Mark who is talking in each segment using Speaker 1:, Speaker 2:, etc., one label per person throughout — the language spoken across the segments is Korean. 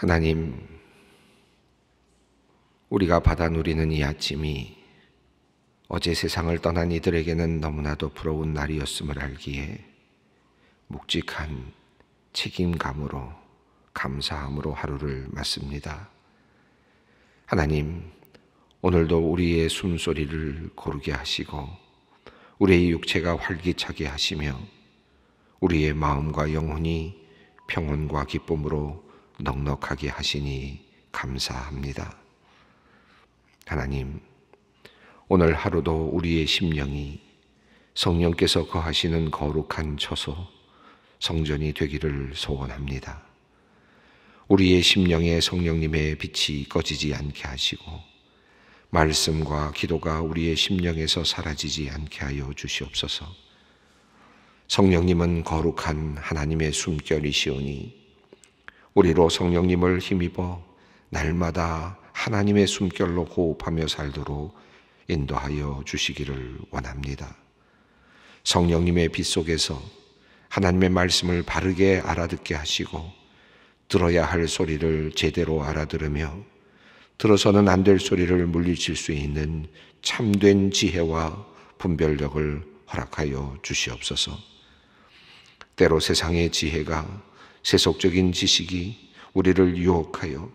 Speaker 1: 하나님, 우리가 받아 누리는 이 아침이 어제 세상을 떠난 이들에게는 너무나도 부러운 날이었음을 알기에 묵직한 책임감으로 감사함으로 하루를 맞습니다. 하나님, 오늘도 우리의 숨소리를 고르게 하시고 우리의 육체가 활기차게 하시며 우리의 마음과 영혼이 평온과 기쁨으로 넉넉하게 하시니 감사합니다. 하나님, 오늘 하루도 우리의 심령이 성령께서 거하시는 거룩한 처소, 성전이 되기를 소원합니다. 우리의 심령에 성령님의 빛이 꺼지지 않게 하시고, 말씀과 기도가 우리의 심령에서 사라지지 않게 하여 주시옵소서. 성령님은 거룩한 하나님의 숨결이시오니, 우리로 성령님을 힘입어 날마다 하나님의 숨결로 호흡하며 살도록 인도하여 주시기를 원합니다. 성령님의 빛 속에서 하나님의 말씀을 바르게 알아듣게 하시고 들어야 할 소리를 제대로 알아들으며 들어서는 안 될 소리를 물리칠 수 있는 참된 지혜와 분별력을 허락하여 주시옵소서. 때로 세상의 지혜가 세속적인 지식이 우리를 유혹하여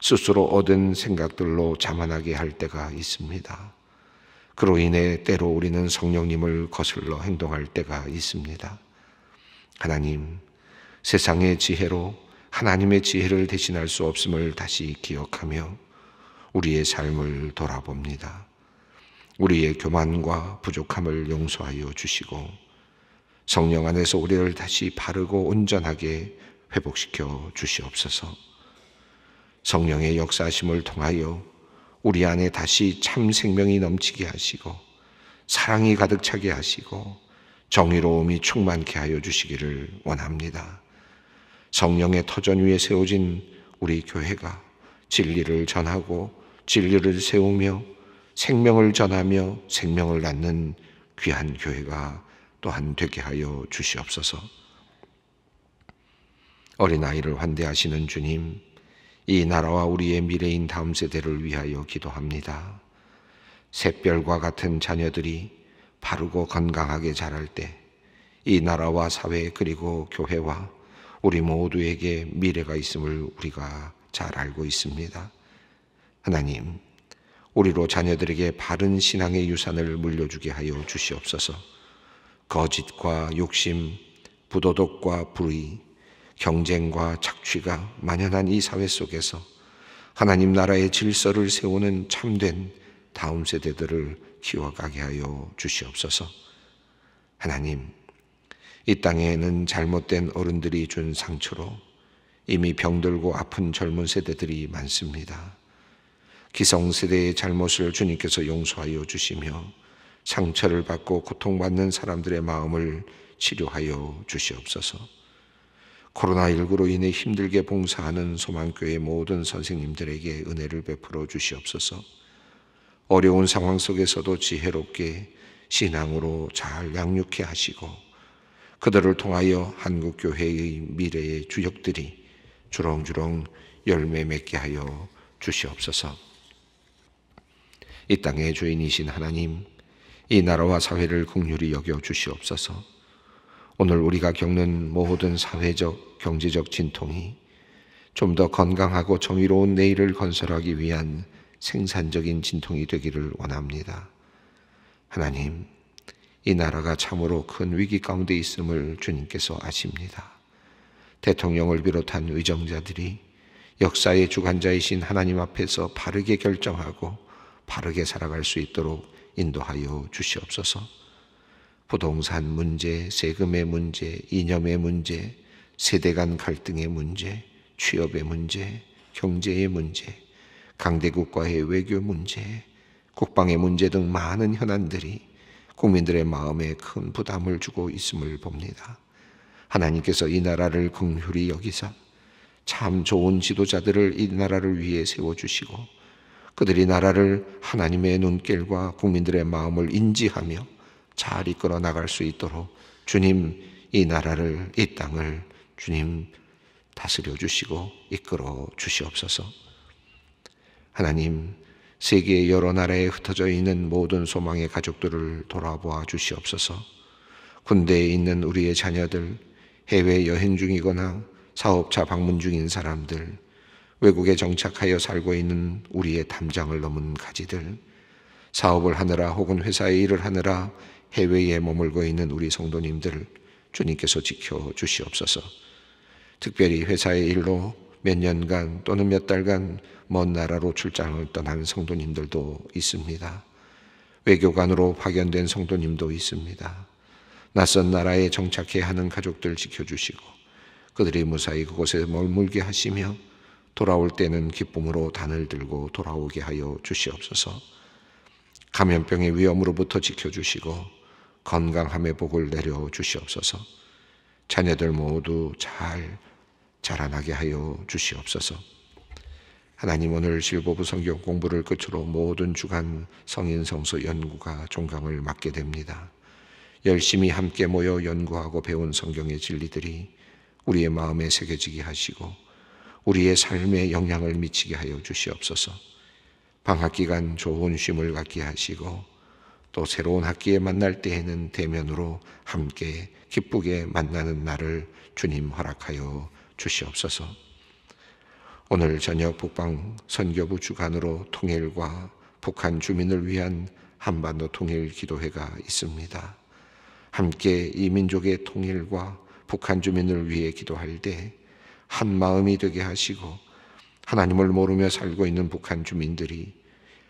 Speaker 1: 스스로 얻은 생각들로 자만하게 할 때가 있습니다. 그로 인해 때로 우리는 성령님을 거슬러 행동할 때가 있습니다. 하나님, 세상의 지혜로 하나님의 지혜를 대신할 수 없음을 다시 기억하며 우리의 삶을 돌아봅니다. 우리의 교만과 부족함을 용서하여 주시고 성령 안에서 우리를 다시 바르고 온전하게 회복시켜 주시옵소서. 성령의 역사심을 통하여 우리 안에 다시 참 생명이 넘치게 하시고 사랑이 가득 차게 하시고 정의로움이 충만케 하여 주시기를 원합니다. 성령의 터전 위에 세워진 우리 교회가 진리를 전하고 진리를 세우며 생명을 전하며 생명을 낳는 귀한 교회가 또한 되게 하여 주시옵소서. 어린아이를 환대하시는 주님, 이 나라와 우리의 미래인 다음 세대를 위하여 기도합니다. 샛별과 같은 자녀들이 바르고 건강하게 자랄 때, 이 나라와 사회 그리고 교회와 우리 모두에게 미래가 있음을 우리가 잘 알고 있습니다. 하나님, 우리로 자녀들에게 바른 신앙의 유산을 물려주게 하여 주시옵소서. 거짓과 욕심, 부도덕과 불의, 경쟁과 착취가 만연한 이 사회 속에서 하나님 나라의 질서를 세우는 참된 다음 세대들을 키워가게 하여 주시옵소서. 하나님, 이 땅에는 잘못된 어른들이 준 상처로 이미 병들고 아픈 젊은 세대들이 많습니다. 기성세대의 잘못을 주님께서 용서하여 주시며 상처를 받고 고통받는 사람들의 마음을 치료하여 주시옵소서. 코로나19로 인해 힘들게 봉사하는 소망교회 모든 선생님들에게 은혜를 베풀어 주시옵소서. 어려운 상황 속에서도 지혜롭게 신앙으로 잘 양육해 하시고 그들을 통하여 한국교회의 미래의 주역들이 주렁주렁 열매 맺게 하여 주시옵소서. 이 땅의 주인이신 하나님, 이 나라와 사회를 국휼이 여겨 주시옵소서. 오늘 우리가 겪는 모든 사회적, 경제적 진통이 좀 더 건강하고 정의로운 내일을 건설하기 위한 생산적인 진통이 되기를 원합니다. 하나님, 이 나라가 참으로 큰 위기 가운데 있음을 주님께서 아십니다. 대통령을 비롯한 의정자들이 역사의 주관자이신 하나님 앞에서 바르게 결정하고 바르게 살아갈 수 있도록 인도하여 주시옵소서. 부동산 문제, 세금의 문제, 이념의 문제, 세대 간 갈등의 문제, 취업의 문제, 경제의 문제, 강대국과의 외교 문제, 국방의 문제 등 많은 현안들이 국민들의 마음에 큰 부담을 주고 있음을 봅니다. 하나님께서 이 나라를 긍휼히 여기사 참 좋은 지도자들을 이 나라를 위해 세워 주시고 그들이 나라를 하나님의 눈길과 국민들의 마음을 인지하며 잘 이끌어 나갈 수 있도록 주님 이 나라를 이 땅을 주님 다스려 주시고 이끌어 주시옵소서. 하나님 세계 여러 나라에 흩어져 있는 모든 소망의 가족들을 돌아보아 주시옵소서. 군대에 있는 우리의 자녀들, 해외 여행 중이거나 사업차 방문 중인 사람들, 외국에 정착하여 살고 있는 우리의 담장을 넘은 가지들, 사업을 하느라 혹은 회사의 일을 하느라 해외에 머물고 있는 우리 성도님들 주님께서 지켜 주시옵소서. 특별히 회사의 일로 몇 년간 또는 몇 달간 먼 나라로 출장을 떠난 성도님들도 있습니다. 외교관으로 파견된 성도님도 있습니다. 낯선 나라에 정착해 하는 가족들 지켜주시고 그들이 무사히 그곳에 머물게 하시며 돌아올 때는 기쁨으로 단을 들고 돌아오게 하여 주시옵소서. 감염병의 위험으로부터 지켜주시고 건강함의 복을 내려 주시옵소서. 자녀들 모두 잘 자라나게 하여 주시옵소서. 하나님 오늘 실보부 성경 공부를 끝으로 모든 주간 성인 성서 연구가 종강을 맡게 됩니다. 열심히 함께 모여 연구하고 배운 성경의 진리들이 우리의 마음에 새겨지게 하시고 우리의 삶에 영향을 미치게 하여 주시옵소서. 방학 기간 좋은 쉼을 갖게 하시고 또 새로운 학기에 만날 때에는 대면으로 함께 기쁘게 만나는 날을 주님 허락하여 주시옵소서. 오늘 저녁 북방 선교부 주간으로 통일과 북한 주민을 위한 한반도 통일 기도회가 있습니다. 함께 이 민족의 통일과 북한 주민을 위해 기도할 때한 마음이 되게 하시고 하나님을 모르며 살고 있는 북한 주민들이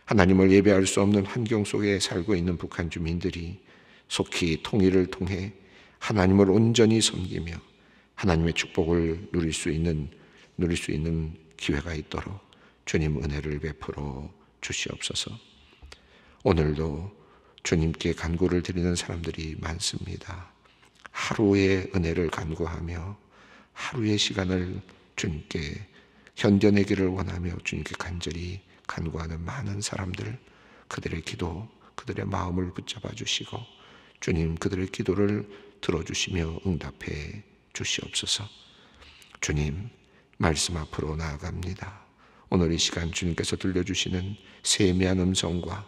Speaker 1: 하나님을 예배할 수 없는 환경 속에 살고 있는 북한 주민들이 속히 통일을 통해 하나님을 온전히 섬기며 하나님의 축복을 누릴 수 있는 누릴 수 있는 기회가 있도록 주님 은혜를 베풀어 주시옵소서. 오늘도 주님께 간구를 드리는 사람들이 많습니다. 하루의 은혜를 간구하며 하루의 시간을 주님께 견뎌내기를 원하며 주님께 간절히 간구하는 많은 사람들 그들의 기도 그들의 마음을 붙잡아 주시고 주님 그들의 기도를 들어주시며 응답해 주시옵소서. 주님 말씀 앞으로 나아갑니다. 오늘 이 시간 주님께서 들려주시는 세미한 음성과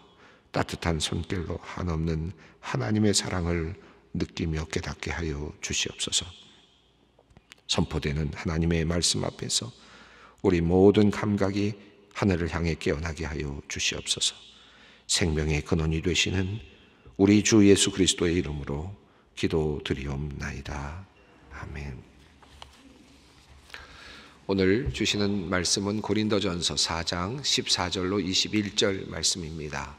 Speaker 1: 따뜻한 손길로 한없는 하나님의 사랑을 느끼며 깨닫게 하여 주시옵소서. 선포되는 하나님의 말씀 앞에서 우리 모든 감각이 하늘을 향해 깨어나게 하여 주시옵소서. 생명의 근원이 되시는 우리 주 예수 그리스도의 이름으로 기도드리옵나이다. 아멘. 오늘 주시는 말씀은 고린도전서 4장 14절로 21절 말씀입니다.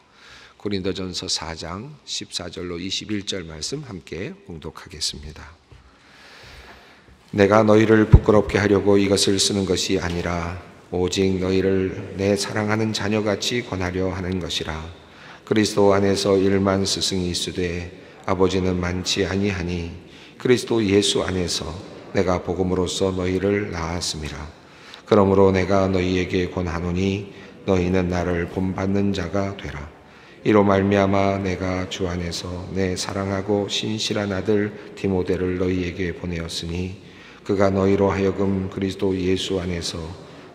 Speaker 1: 고린도전서 4장 14절로 21절 말씀 함께 공독하겠습니다. 내가 너희를 부끄럽게 하려고 이것을 쓰는 것이 아니라 오직 너희를 내 사랑하는 자녀같이 권하려 하는 것이라. 그리스도 안에서 일만 스승이 있으되 아버지는 많지 아니하니 그리스도 예수 안에서 내가 복음으로써 너희를 낳았음이라. 그러므로 내가 너희에게 권하노니 너희는 나를 본받는 자가 되라. 이로 말미암아 내가 주 안에서 내 사랑하고 신실한 아들 디모데를 너희에게 보내었으니 그가 너희로 하여금 그리스도 예수 안에서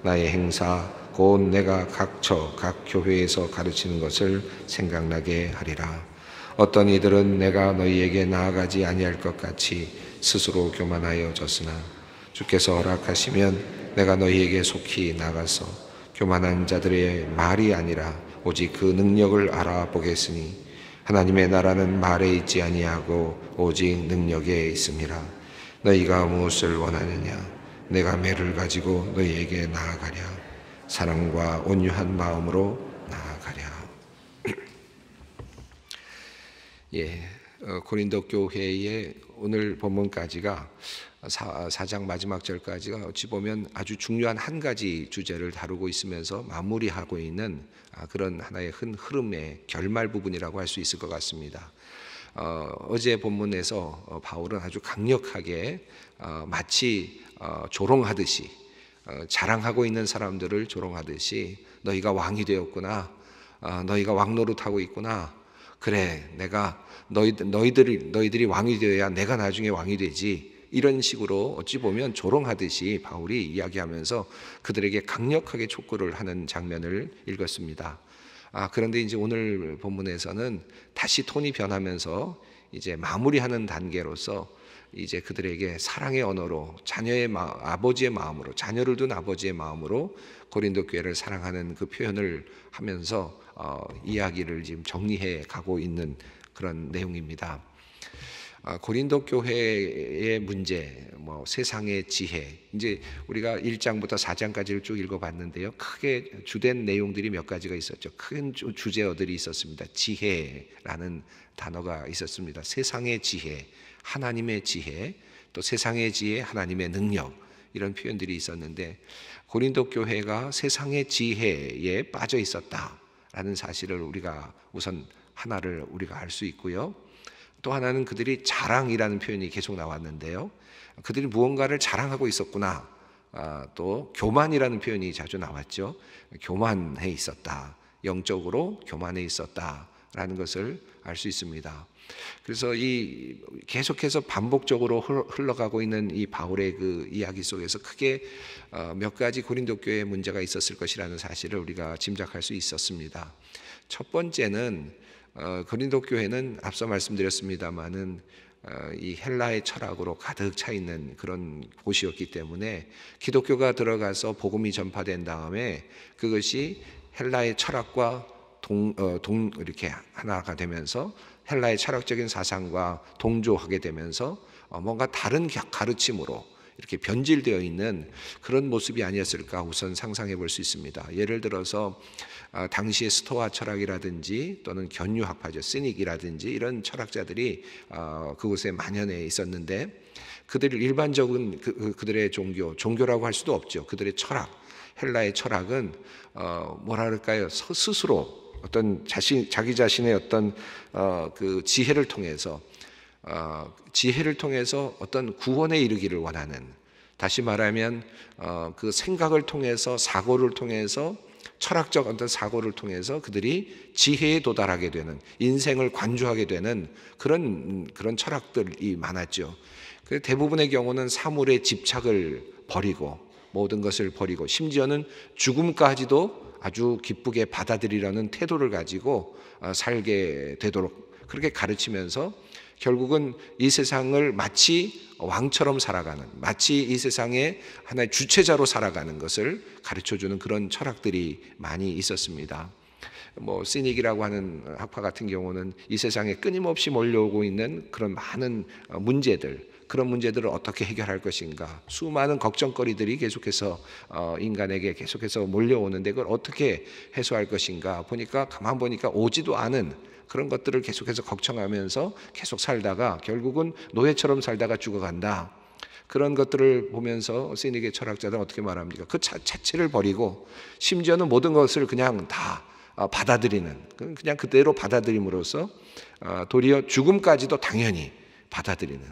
Speaker 1: 나의 행사 곧 내가 각처 각 교회에서 가르치는 것을 생각나게 하리라. 어떤 이들은 내가 너희에게 나아가지 아니할 것 같이 스스로 교만하여 졌으나 주께서 허락하시면 내가 너희에게 속히 나가서 교만한 자들의 말이 아니라 오직 그 능력을 알아보겠으니 하나님의 나라는 말에 있지 아니하고 오직 능력에 있습니다. 너희가 무엇을 원하느냐? 내가 매를 가지고 너희에게 나아가랴. 사랑과 온유한 마음으로 나아가랴. 예, 어, 고린도 교회의 오늘 본문까지가 사장 마지막 절까지가 어찌 보면 아주 중요한 한 가지 주제를 다루고 있으면서 마무리하고 있는 아, 그런 하나의 흔 흐름의 결말 부분이라고 할 수 있을 것 같습니다. 어, 어제 본문에서 어, 바울은 아주 강력하게 어, 마치 조롱하듯이 자랑하고 있는 사람들을 조롱하듯이 너희가 왕이 되었구나. 너희가 왕노릇하고 있구나. 그래, 내가 너희 너희들이 너희들이 왕이 되어야 내가 나중에 왕이 되지. 이런 식으로 어찌 보면 조롱하듯이 바울이 이야기하면서 그들에게 강력하게 촉구를 하는 장면을 읽었습니다. 아, 그런데 이제 오늘 본문에서는 다시 톤이 변하면서 이제 마무리하는 단계로서 이제 그들에게 사랑의 언어로 자녀의 마, 아버지의 마음으로 자녀를 둔 아버지의 마음으로 고린도 교회를 사랑하는 그 표현을 하면서 어, 이야기를 지금 정리해 가고 있는 그런 내용입니다. 아, 고린도 교회의 문제, 뭐 세상의 지혜. 이제 우리가 1장부터 4장까지를 쭉 읽어봤는데요. 크게 주된 내용들이 몇 가지가 있었죠. 큰 주제어들이 있었습니다. 지혜라는 단어가 있었습니다. 세상의 지혜, 하나님의 지혜, 또 세상의 지혜, 하나님의 능력. 이런 표현들이 있었는데 고린도 교회가 세상의 지혜에 빠져 있었다라는 사실을 우리가 우선 하나를 우리가 알 수 있고요. 또 하나는 그들이 자랑이라는 표현이 계속 나왔는데요. 그들이 무언가를 자랑하고 있었구나. 아, 또 교만이라는 표현이 자주 나왔죠. 교만해 있었다. 영적으로 교만해 있었다라는 것을 알 수 있습니다. 그래서 이 계속해서 반복적으로 흘러가고 있는 이 바울의 그 이야기 속에서 크게 어, 몇 가지 고린도 교회의 문제가 있었을 것이라는 사실을 우리가 짐작할 수 있었습니다. 첫 번째는 어, 고린도 교회는 앞서 말씀드렸습니다마는 어, 이 헬라의 철학으로 가득 차 있는 그런 곳이었기 때문에 기독교가 들어가서 복음이 전파된 다음에 그것이 헬라의 철학과 동, 어, 동 이렇게 하나가 되면서 헬라의 철학적인 사상과 동조하게 되면서 어, 뭔가 다른 가르침으로 이렇게 변질되어 있는 그런 모습이 아니었을까 우선 상상해 볼 수 있습니다. 예를 들어서 아, 당시의 스토아 철학이라든지 또는 견유학파죠. 시닉이라든지 이런 철학자들이 어, 그곳에 만연해 있었는데 그들 일반적인 그, 그, 그들의 종교, 종교라고 할 수도 없죠. 그들의 철학, 헬라의 철학은 어, 뭐라 그까요 스스로 어떤 자신, 자기 자신의 어떤 어, 그 지혜를 통해서 어, 지혜를 통해서 어떤 구원에 이르기를 원하는 다시 말하면 어, 그 생각을 통해서 사고를 통해서 철학적 어떤 사고를 통해서 그들이 지혜에 도달하게 되는 인생을 관조하게 되는 그런 그런 철학들이 많았죠. 그 대부분의 경우는 사물에 집착을 버리고 모든 것을 버리고 심지어는 죽음까지도 아주 기쁘게 받아들이라는 태도를 가지고 어, 살게 되도록 그렇게 가르치면서 결국은 이 세상을 마치 왕처럼 살아가는, 마치 이 세상의 하나의 주체자로 살아가는 것을 가르쳐 주는 그런 철학들이 많이 있었습니다. 뭐 시닉이라고 하는 학파 같은 경우는 이 세상에 끊임없이 몰려오고 있는 그런 많은 어, 문제들, 그런 문제들을 어떻게 해결할 것인가 수많은 걱정거리들이 계속해서 어, 인간에게 계속해서 몰려오는데 그걸 어떻게 해소할 것인가 보니까 가만 보니까 오지도 않은 그런 것들을 계속해서 걱정하면서 계속 살다가 결국은 노예처럼 살다가 죽어간다. 그런 것들을 보면서 세니게 철학자들은 어떻게 말합니까? 그 자체를 버리고 심지어는 모든 것을 그냥 다 아, 받아들이는 그 그냥 그대로 받아들임으로써 아, 도리어 죽음까지도 당연히 받아들이는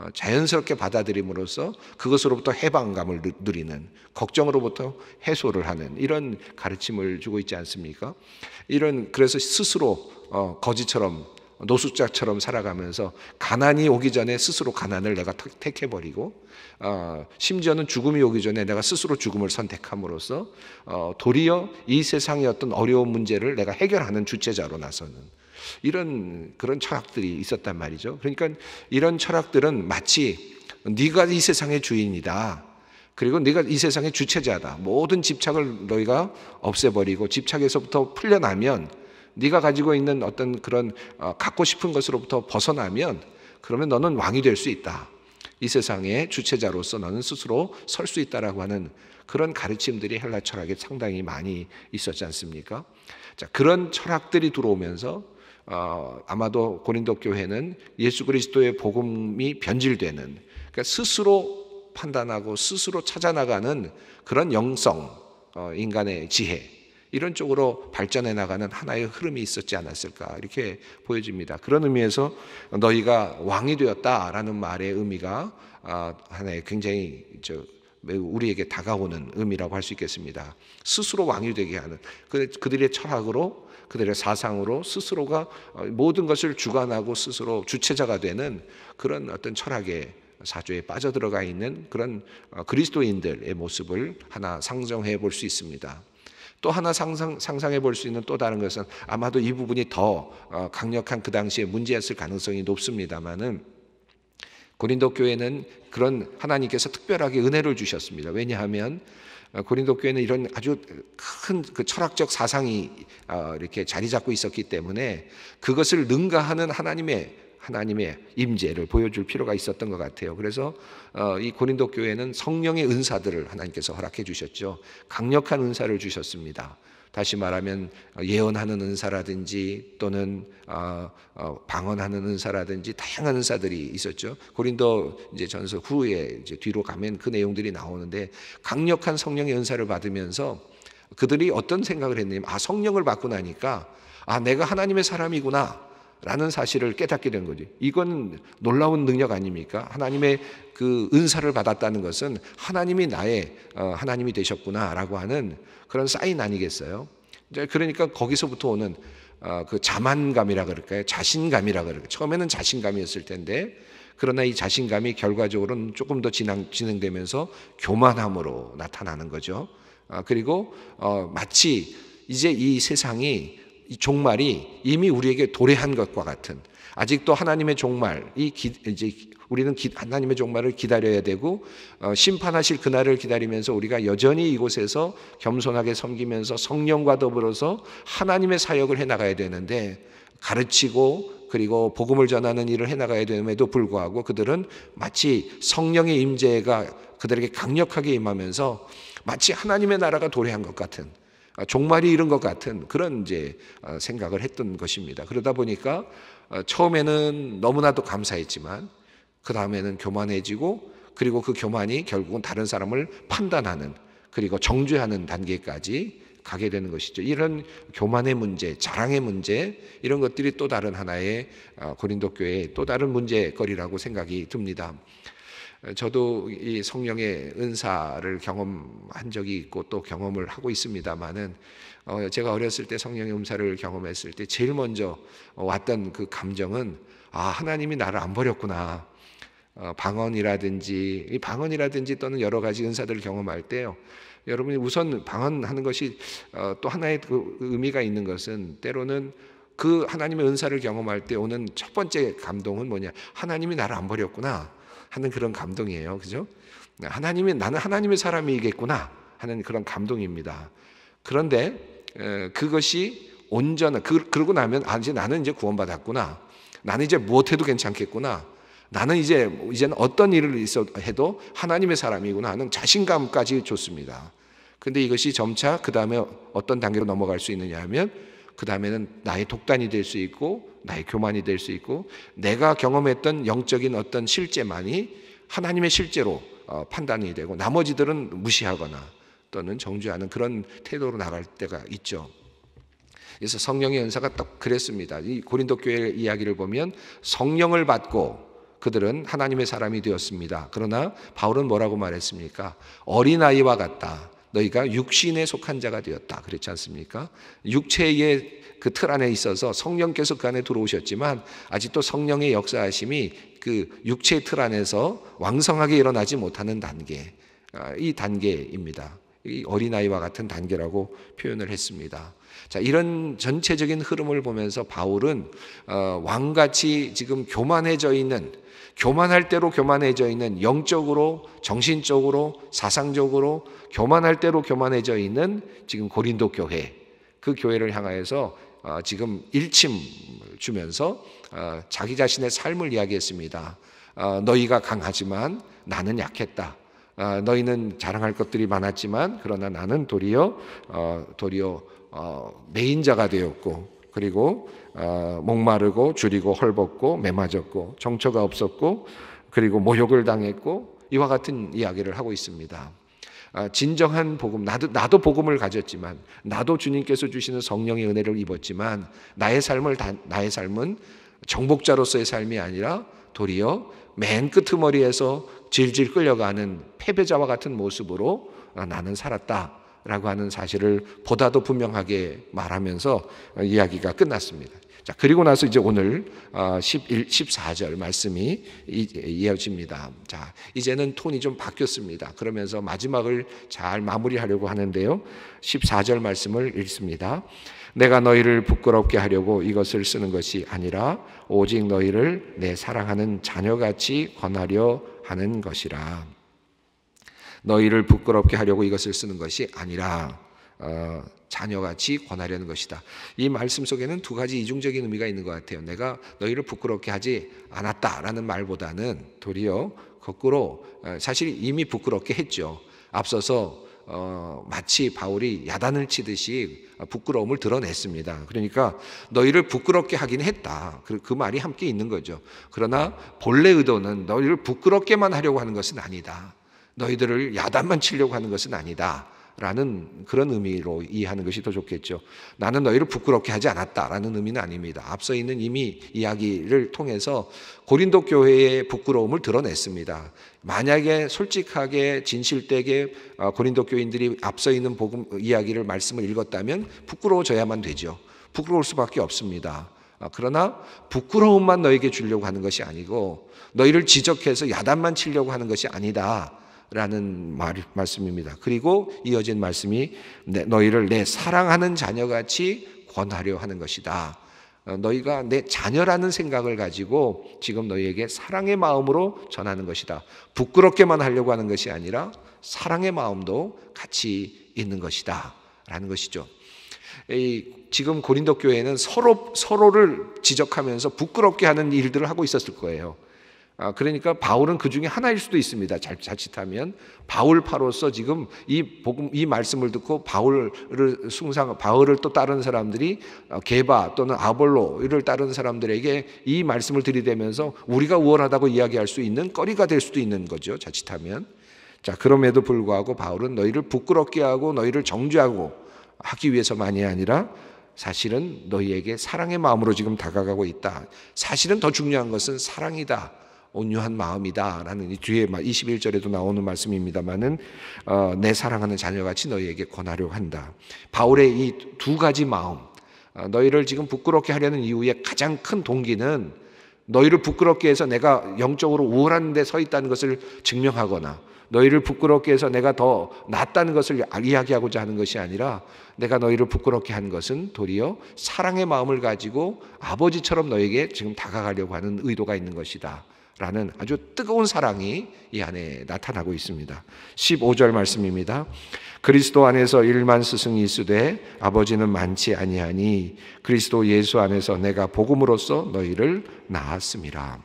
Speaker 1: 어, 자연스럽게 받아들임으로써 그것으로부터 해방감을 누리는 걱정으로부터 해소를 하는 이런 가르침을 주고 있지 않습니까? 이런 그래서 스스로 어, 거지처럼 노숙자처럼 살아가면서 가난이 오기 전에 스스로 가난을 내가 택해버리고 어, 심지어는 죽음이 오기 전에 내가 스스로 죽음을 선택함으로써 도리어 이 세상의 어떤 어려운 문제를 내가 해결하는 주체자로 나서는 이런 그런 철학들이 있었단 말이죠. 그러니까 이런 철학들은 마치 네가 이 세상의 주인이다. 그리고 네가 이 세상의 주체자다. 모든 집착을 너희가 없애버리고 집착에서부터 풀려나면 네가 가지고 있는 어떤 그런 어, 갖고 싶은 것으로부터 벗어나면 그러면 너는 왕이 될 수 있다. 이 세상의 주체자로서 너는 스스로 설 수 있다라고 하는 그런 가르침들이 헬라 철학에 상당히 많이 있었지 않습니까? 자, 그런 철학들이 들어오면서 어, 아마도 고린도 교회는 예수 그리스도의 복음이 변질되는 그러니까 스스로 판단하고 스스로 찾아나가는 그런 영성 어, 인간의 지혜 이런 쪽으로 발전해 나가는 하나의 흐름이 있었지 않았을까 이렇게 보여집니다. 그런 의미에서 너희가 왕이 되었다라는 말의 의미가 어, 하나의 굉장히 저매 우리에게 다가오는 의미라고 할 수 있겠습니다. 스스로 왕이 되게 하는 그, 그들의 철학으로 그들의 사상으로 스스로가 어, 모든 것을 주관하고 스스로 주체자가 되는 그런 어떤 철학의 사조에 빠져들어가 있는 그런 어, 그리스도인들의 모습을 하나 상정해 볼 수 있습니다. 또 하나 상상, 상상해 볼 수 있는 또 다른 것은 아마도 이 부분이 더 어, 강력한 그 당시에 문제였을 가능성이 높습니다만은 고린도 교회는 그런 하나님께서 특별하게 은혜를 주셨습니다. 왜냐하면 어, 고린도 교회는 이런 아주 큰그 철학적 사상이 어, 이렇게 자리 잡고 있었기 때문에 그것을 능가하는 하나님의 하나님의 임재를 보여줄 필요가 있었던 것 같아요. 그래서 어, 이 고린도 교회는 성령의 은사들을 하나님께서 허락해 주셨죠. 강력한 은사를 주셨습니다. 다시 말하면 예언하는 은사라든지 또는 어, 어, 방언하는 은사라든지 다양한 은사들이 있었죠. 고린도 이제 전서 후에 이제 뒤로 가면 그 내용들이 나오는데 강력한 성령의 은사를 받으면서 그들이 어떤 생각을 했냐면 아 성령을 받고 나니까 아 내가 하나님의 사람이구나. 라는 사실을 깨닫게 된 거지. 이건 놀라운 능력 아닙니까? 하나님의 그 은사를 받았다는 것은 하나님이 나의 어, 하나님이 되셨구나라고 하는 그런 사인 아니겠어요? 이제 그러니까 거기서부터 오는 어, 그 자만감이라 그럴까요? 자신감이라 그럴까요? 처음에는 자신감이었을 텐데 그러나 이 자신감이 결과적으로는 조금 더 진행, 진행되면서 교만함으로 나타나는 거죠. 아, 그리고 어, 마치 이제 이 세상이 이 종말이 이미 우리에게 도래한 것과 같은 아직도 하나님의 종말이 기, 이제 우리는 기, 하나님의 종말을 기다려야 되고 어, 심판하실 그날을 기다리면서 우리가 여전히 이곳에서 겸손하게 섬기면서 성령과 더불어서 하나님의 사역을 해 나가야 되는데 가르치고 그리고 복음을 전하는 일을 해 나가야 됨에도 불구하고 그들은 마치 성령의 임재가 그들에게 강력하게 임하면서 마치 하나님의 나라가 도래한 것 같은 아, 종말이 이런 것 같은 그런 이제 아, 생각을 했던 것입니다. 그러다 보니까 아, 처음에는 너무나도 감사했지만 그 다음에는 교만해지고 그리고 그 교만이 결국은 다른 사람을 판단하는 그리고 정죄하는 단계까지 가게 되는 것이죠. 이런 교만의 문제, 자랑의 문제 이런 것들이 또 다른 하나의 고린도 교회의 또 다른 문제거리라고 생각이 듭니다. 저도 이 성령의 은사를 경험한 적이 있고 또 경험을 하고 있습니다만은 어, 제가 어렸을 때 성령의 은사를 경험했을 때 제일 먼저 어, 왔던 그 감정은 아 하나님이 나를 안 버렸구나. 어 방언이라든지 이 방언이라든지 또는 여러 가지 은사들을 경험할 때요. 여러분이 우선 방언하는 것이 어 또 하나의 그 의미가 있는 것은 때로는 그 하나님의 은사를 경험할 때 오는 첫 번째 감동은 뭐냐? 하나님이 나를 안 버렸구나. 하는 그런 감동이에요. 그죠? 네, 하나님이 나는 하나님의 사람이겠구나 하는 그런 감동입니다. 그런데 그것이 온전한 그, 그러고 나면 아 이제 나는 이제 구원받았구나. 나는 이제 무엇해도 괜찮겠구나. 나는 이제 이제는 어떤 일을 해도 하나님의 사람이구나 하는 자신감까지 좋습니다. 근데 이것이 점차 그 다음에 어떤 단계로 넘어갈 수 있느냐 하면 그 다음에는 나의 독단이 될 수 있고 나의 교만이 될 수 있고 내가 경험했던 영적인 어떤 실제만이 하나님의 실제로 어, 판단이 되고 나머지들은 무시하거나 또는 정죄하는 그런 태도로 나갈 때가 있죠. 그래서 성령의 은사가 딱 그랬습니다. 이 고린도 교회 이야기를 보면 성령을 받고 그들은 하나님의 사람이 되었습니다. 그러나 바울은 뭐라고 말했습니까? 어린아이와 같다. 너희가 육신에 속한 자가 되었다. 그렇지 않습니까? 육체의 그 틀 안에 있어서 성령께서 그 안에 들어오셨지만 아직도 성령의 역사하심이 그 육체의 틀 안에서 왕성하게 일어나지 못하는 단계. 아, 이 단계입니다. 이 어린아이와 같은 단계라고 표현을 했습니다. 자, 이런 전체적인 흐름을 보면서 바울은 어, 왕같이 지금 교만해져 있는 교만할 대로 교만해져 있는 영적으로, 정신적으로, 사상적으로 교만할 대로 교만해져 있는 지금 고린도 교회 그 교회를 향하여서 어, 지금 일침 주면서 어, 자기 자신의 삶을 이야기했습니다. 어, 너희가 강하지만 나는 약했다. 너희는 자랑할 것들이 많았지만 그러나 나는 도리어 도리어 메인자가 되었고 그리고 어, 목마르고 줄이고 헐벗고 매맞았고 정처가 없었고 그리고 모욕을 당했고 이와 같은 이야기를 하고 있습니다. 아, 진정한 복음 나도 나도 복음을 가졌지만 나도 주님께서 주시는 성령의 은혜를 입었지만 나의 삶을 나의 삶은 정복자로서의 삶이 아니라 도리어 맨끄머리에서 질질 끌려가는 패배자와 같은 모습으로 아, 나는 살았다. 라고 하는 사실을 보다도 분명하게 말하면서 이야기가 끝났습니다. 자, 그리고 나서 이제 오늘 11, 어, 14절 말씀이 이어집니다. 자, 이제는 톤이 좀 바뀌었습니다. 그러면서 마지막을 잘 마무리하려고 하는데요. 14절 말씀을 읽습니다. 내가 너희를 부끄럽게 하려고 이것을 쓰는 것이 아니라 오직 너희를 내 사랑하는 자녀같이 권하려 하는 것이라. 너희를 부끄럽게 하려고 이것을 쓰는 것이 아니라 어, 자녀같이 권하려는 것이다. 이 말씀 속에는 두 가지 이중적인 의미가 있는 것 같아요. 내가 너희를 부끄럽게 하지 않았다라는 말보다는 도리어 거꾸로 어, 사실 이미 부끄럽게 했죠. 앞서서 어, 마치 바울이 야단을 치듯이 부끄러움을 드러냈습니다. 그러니까 너희를 부끄럽게 하긴 했다. 그, 그 말이 함께 있는 거죠. 그러나 본래 의도는 너희를 부끄럽게만 하려고 하는 것은 아니다. 너희들을 야단만 치려고 하는 것은 아니다. 라는 그런 의미로 이해하는 것이 더 좋겠죠. 나는 너희를 부끄럽게 하지 않았다라는 의미는 아닙니다. 앞서 있는 이미 이야기를 통해서 고린도 교회의 부끄러움을 드러냈습니다. 만약에 솔직하게 진실되게 어, 고린도 교인들이 앞서 있는 복음 이야기를 말씀을 읽었다면 부끄러워져야만 되죠. 부끄러울 수밖에 없습니다. 아, 그러나 부끄러움만 너에게 주려고 하는 것이 아니고 너희를 지적해서 야단만 치려고 하는 것이 아니다. 라는 말, 말씀입니다. 그리고 이어진 말씀이 너희를 내 사랑하는 자녀같이 권하려 하는 것이다. 어, 너희가 내 자녀라는 생각을 가지고 지금 너희에게 사랑의 마음으로 전하는 것이다. 부끄럽게만 하려고 하는 것이 아니라 사랑의 마음도 같이 있는 것이다. 라는 것이죠. 지금 고린도 교회는 서로, 서로를 지적하면서 부끄럽게 하는 일들을 하고 있었을 거예요. 아, 그러니까 바울은 그 중에 하나일 수도 있습니다. 잘 자칫하면 바울파로서 지금 이 복음 이 말씀을 듣고 바울을 숭상 바울을 또 다른 사람들이 어, 게바 또는 아볼로 이를 따른 사람들에게 이 말씀을 들이대면서 우리가 우월하다고 이야기할 수 있는 거리가 될 수도 있는 거죠. 자칫하면 자 그럼에도 불구하고 바울은 너희를 부끄럽게 하고 너희를 정죄하고 하기 위해서만이 아니라 사실은 너희에게 사랑의 마음으로 지금 다가가고 있다. 사실은 더 중요한 것은 사랑이다. 온유한 마음이다라는 이 뒤에 막 21절에도 나오는 말씀입니다만은 어, 내 사랑하는 자녀같이 너희에게 권하려 한다. 바울의 이 두 가지 마음, 어, 너희를 지금 부끄럽게 하려는 이유의 가장 큰 동기는 너희를 부끄럽게 해서 내가 영적으로 우월한 데 서 있다는 것을 증명하거나 너희를 부끄럽게 해서 내가 더 낫다는 것을 아, 이야기하고자 하는 것이 아니라 내가 너희를 부끄럽게 한 것은 도리어 사랑의 마음을 가지고 아버지처럼 너에게 지금 다가가려고 하는 의도가 있는 것이다. 라는 아주 뜨거운 사랑이 이 안에 나타나고 있습니다. 15절 말씀입니다. 그리스도 안에서 일만 스승이 있으되 아버지는 많지 아니하니 그리스도 예수 안에서 내가 복음으로써 너희를 낳았습니다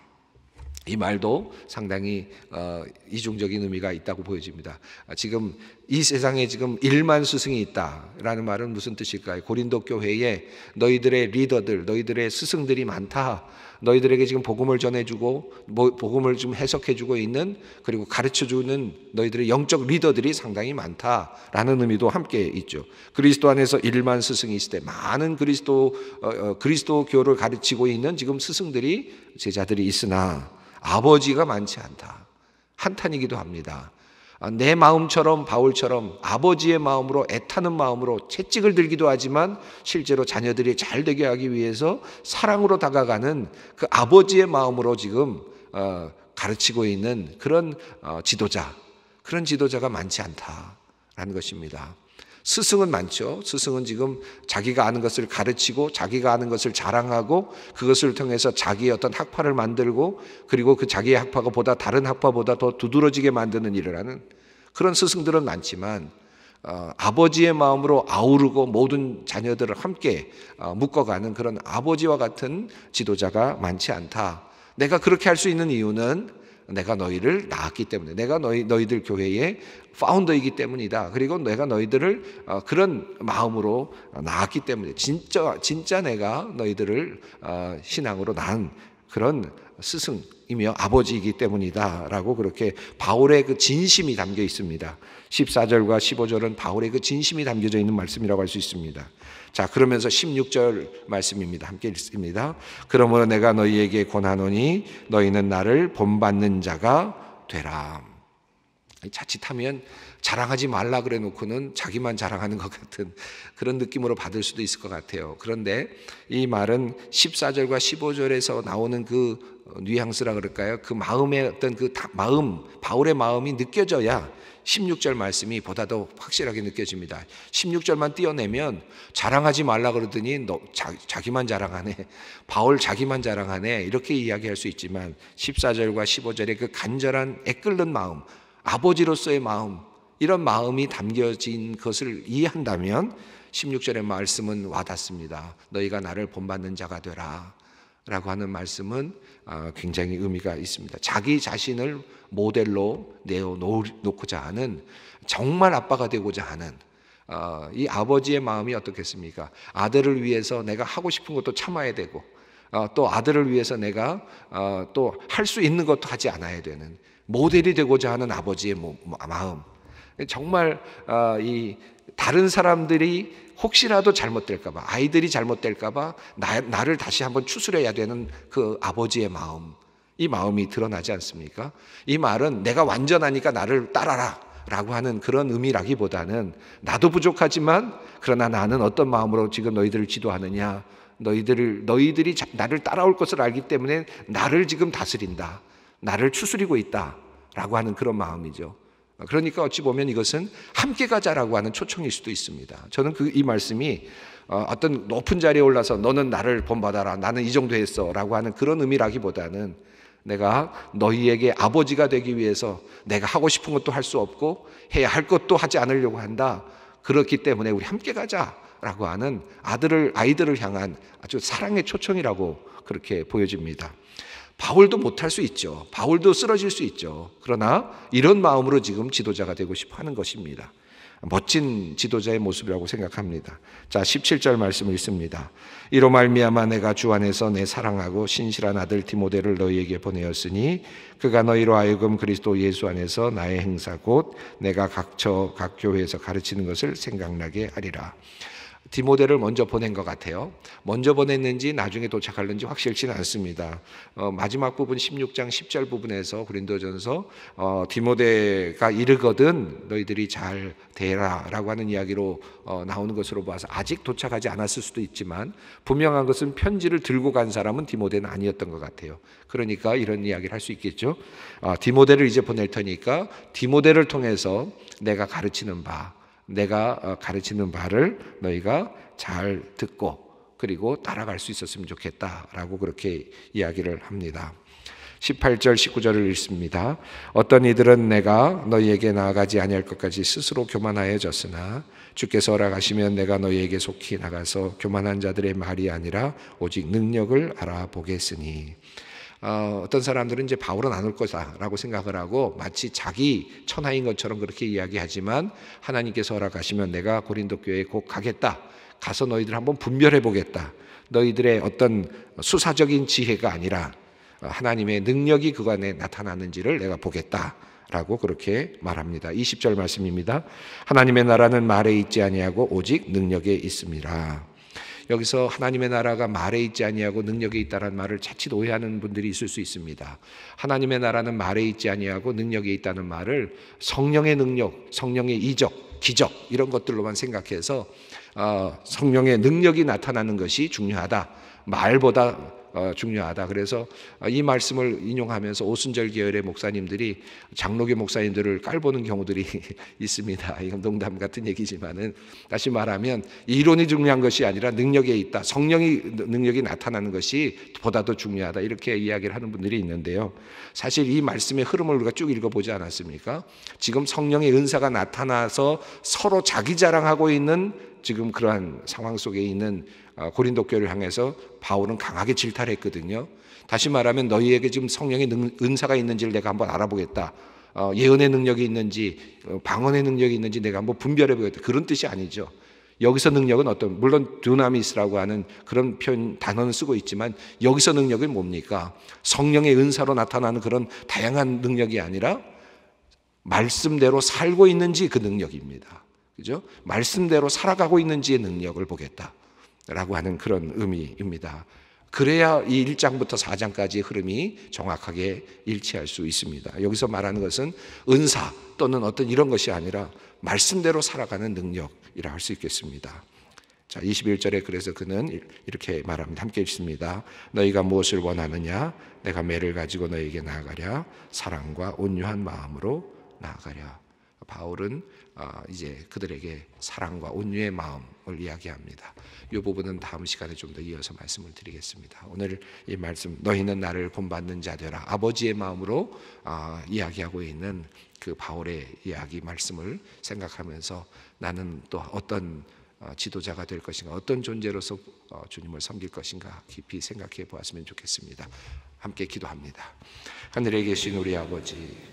Speaker 1: 이 말도 상당히 어, 이중적인 의미가 있다고 보여집니다. 지금 이 세상에 지금 1만 스승이 있다라는 말은 무슨 뜻일까요? 고린도 교회에 너희들의 리더들, 너희들의 스승들이 많다. 너희들에게 지금 복음을 전해주고 뭐, 복음을 좀 해석해주고 있는 그리고 가르쳐주는 너희들의 영적 리더들이 상당히 많다라는 의미도 함께 있죠. 그리스도 안에서 일만 스승이 있때 많은 그리스도 어, 어, 그리스도교를 가르치고 있는 지금 스승들이 제자들이 있으나 아버지가 많지 않다. 한탄이기도 합니다. 아, 내 마음처럼 바울처럼 아버지의 마음으로 애타는 마음으로 채찍을 들기도 하지만 실제로 자녀들이 잘 되게 하기 위해서 사랑으로 다가가는 그 아버지의 마음으로 지금 어, 가르치고 있는 그런 어, 지도자, 그런 지도자가 많지 않다라는 것입니다. 스승은 많죠. 스승은 지금 자기가 아는 것을 가르치고 자기가 아는 것을 자랑하고 그것을 통해서 자기의 어떤 학파를 만들고 그리고 그 자기의 학파가 보다 다른 학파보다 더 두드러지게 만드는 일을 하는 그런 스승들은 많지만 어, 아버지의 마음으로 아우르고 모든 자녀들을 함께 어, 묶어가는 그런 아버지와 같은 지도자가 많지 않다. 내가 그렇게 할 수 있는 이유는 내가 너희를 낳았기 때문에 내가 너희 너희들 교회의 파운더이기 때문이다. 그리고 내가 너희들을 어, 그런 마음으로 낳았기 때문에 진짜 진짜 내가 너희들을 어, 신앙으로 낳은 그런 스승이며 아버지이기 때문이다라고 그렇게 바울의 그 진심이 담겨 있습니다. 14절과 15절은 바울의 그 진심이 담겨져 있는 말씀이라고 할 수 있습니다. 자, 그러면서 16절 말씀입니다. 함께 읽습니다. 그러므로 내가 너희에게 권하노니 너희는 나를 본받는 자가 되라. 자칫하면 자랑하지 말라 그래 놓고는 자기만 자랑하는 것 같은 그런 느낌으로 받을 수도 있을 것 같아요. 그런데 이 말은 14절과 15절에서 나오는 그 어, 뉘앙스라 그럴까요? 그 마음의 어떤 그 마음, 바울의 마음이 느껴져야 16절 말씀이 보다 더 확실하게 느껴집니다. 16절만 띄어내면 자랑하지 말라 그러더니 너, 자, 기만 자랑하네. 바울 자기만 자랑하네. 이렇게 이야기할 수 있지만 14절과 15절의 그 간절한 애끓는 마음, 아버지로서의 마음, 이런 마음이 담겨진 것을 이해한다면 16절의 말씀은 와닿습니다. 너희가 나를 본받는 자가 되라. 라고 하는 말씀은 아, 굉장히 의미가 있습니다. 자기 자신을 모델로 내어놓고자 하는 정말 아빠가 되고자 하는 아, 이 아버지의 마음이 어떻겠습니까? 아들을 위해서 내가 하고 싶은 것도 참아야 되고 아, 또 아들을 위해서 내가 또 할 수 있는 것도 하지 않아야 되는 모델이 되고자 하는 아버지의 마음. 정말 이 다른 사람들이 혹시라도 잘못될까봐, 아이들이 잘못될까봐 나, 를 다시 한번 추스려야 되는 그 아버지의 마음, 이 마음이 드러나지 않습니까? 이 말은 내가 완전하니까 나를 따라라. 라고 하는 그런 의미라기보다는 나도 부족하지만 그러나 나는 어떤 마음으로 지금 너희들을 지도하느냐 너희들을 너희들이 나를 따라올 것을 알기 때문에 나를 지금 다스린다 나를 추스리고 있다라고 하는 그런 마음이죠. 그러니까 어찌 보면 이것은 함께 가자라고 하는 초청일 수도 있습니다. 저는 그 이 말씀이 어, 어떤 높은 자리에 올라서 너는 나를 본받아라. 나는 이 정도 했어라고 하는 그런 의미라기보다는 내가 너희에게 아버지가 되기 위해서 내가 하고 싶은 것도 할 수 없고 해야 할 것도 하지 않으려고 한다. 그렇기 때문에 우리 함께 가자라고 하는 아들을 아이들을 향한 아주 사랑의 초청이라고 그렇게 보여집니다. 바울도 못할 수 있죠. 바울도 쓰러질 수 있죠. 그러나 이런 마음으로 지금 지도자가 되고 싶어 하는 것입니다. 멋진 지도자의 모습이라고 생각합니다. 자, 17절 말씀을 읽습니다. 이로 말미암아 내가 주 안에서 내 사랑하고 신실한 아들 디모데를 너희에게 보내었으니 그가 너희로 하여금 그리스도 예수 안에서 나의 행사 곧 내가 각처 각 교회에서 가르치는 것을 생각나게 하리라. 디모데를 먼저 보낸 것 같아요. 먼저 보냈는지 나중에 도착할는지 확실치는 않습니다. 어, 마지막 부분 16장 10절 부분에서 그린도전서 어, 디모데가 이르거든 너희들이 잘 대라라고 하는 이야기로 어, 나오는 것으로 봐서 아직 도착하지 않았을 수도 있지만 분명한 것은 편지를 들고 간 사람은 디모데는 아니었던 것 같아요. 그러니까 이런 이야기를 할 수 있겠죠. 아, 디모데를 이제 보낼 테니까 디모데를 통해서 내가 가르치는 바 내가 어, 가르치는 바를 너희가 잘 듣고 그리고 따라갈 수 있었으면 좋겠다라고 그렇게 이야기를 합니다. 18절 19절을 읽습니다. 어떤 이들은 내가 너희에게 나아가지 아니할 것까지 스스로 교만하여졌으나 주께서 허락하시면 내가 너희에게 속히 나가서 교만한 자들의 말이 아니라 오직 능력을 알아보겠으니 어, 떤 사람들은 이제 바울은 안 올 거다라고 생각을 하고 마치 자기 천하인 것처럼 그렇게 이야기하지만 하나님께서 허락하시면 내가 고린도 교회에 곧 가겠다. 가서 너희들 한번 분별해 보겠다. 너희들의 어떤 수사적인 지혜가 아니라 어, 하나님의 능력이 그간에 나타나는지를 내가 보겠다. 라고 그렇게 말합니다. 20절 말씀입니다. 하나님의 나라는 말에 있지 아니하고 오직 능력에 있습니다. 여기서 하나님의 나라가 말에 있지 아니하고 능력에 있다는 라 말을 자칫 오해하는 분들이 있을 수 있습니다. 하나님의 나라는 말에 있지 아니하고 능력에 있다는 말을 성령의 능력, 성령의 이적, 기적 이런 것들로만 생각해서 어, 성령의 능력이 나타나는 것이 중요하다. 말보다 어, 중요하다. 그래서 이 말씀을 인용하면서 오순절 계열의 목사님들이 장로교 목사님들을 깔보는 경우들이 있습니다. 이건 농담 같은 얘기지만은 다시 말하면 이론이 중요한 것이 아니라 능력에 있다. 성령이 능력이 나타나는 것이 보다 더 중요하다. 이렇게 이야기를 하는 분들이 있는데요. 사실 이 말씀의 흐름을 우리가 쭉 읽어보지 않았습니까? 지금 성령의 은사가 나타나서 서로 자기 자랑하고 있는 지금 그러한 상황 속에 있는 아, 고린도 교를 향해서 바울은 강하게 질타했거든요. 다시 말하면 너희에게 지금 성령의 은사가 있는지를 내가 한번 알아보겠다. 어, 예언의 능력이 있는지 어, 방언의 능력이 있는지 내가 한번 분별해 보겠다. 그런 뜻이 아니죠. 여기서 능력은 어떤 물론 두나미스라고 하는 그런 표현 단어는 쓰고 있지만 여기서 능력은 뭡니까? 성령의 은사로 나타나는 그런 다양한 능력이 아니라 말씀대로 살고 있는지 그 능력입니다. 그죠? 말씀대로 살아가고 있는지의 능력을 보겠다. 라고 하는 그런 의미입니다. 그래야 이 1장부터 4장까지의 흐름이 정확하게 일치할 수 있습니다. 여기서 말하는 것은 은사 또는 어떤 이런 것이 아니라 말씀대로 살아가는 능력이라 할 수 있겠습니다. 자, 21절에 그래서 그는 이렇게 말합니다. 함께 읽습니다. 너희가 무엇을 원하느냐? 내가 매를 가지고 너에게 나아가랴. 사랑과 온유한 마음으로 나아가랴. 바울은 아, 이제 그들에게 사랑과 온유의 마음을 이야기합니다. 이 부분은 다음 시간에 좀 더 이어서 말씀을 드리겠습니다. 오늘 이 말씀 너희는 나를 본받는 자 되라 아버지의 마음으로 아, 이야기하고 있는 그 바울의 이야기 말씀을 생각하면서 나는 또 어떤 어, 지도자가 될 것인가, 어떤 존재로서 어, 주님을 섬길 것인가 깊이 생각해 보았으면 좋겠습니다. 함께 기도합니다. 하늘에 계신 우리 아버지.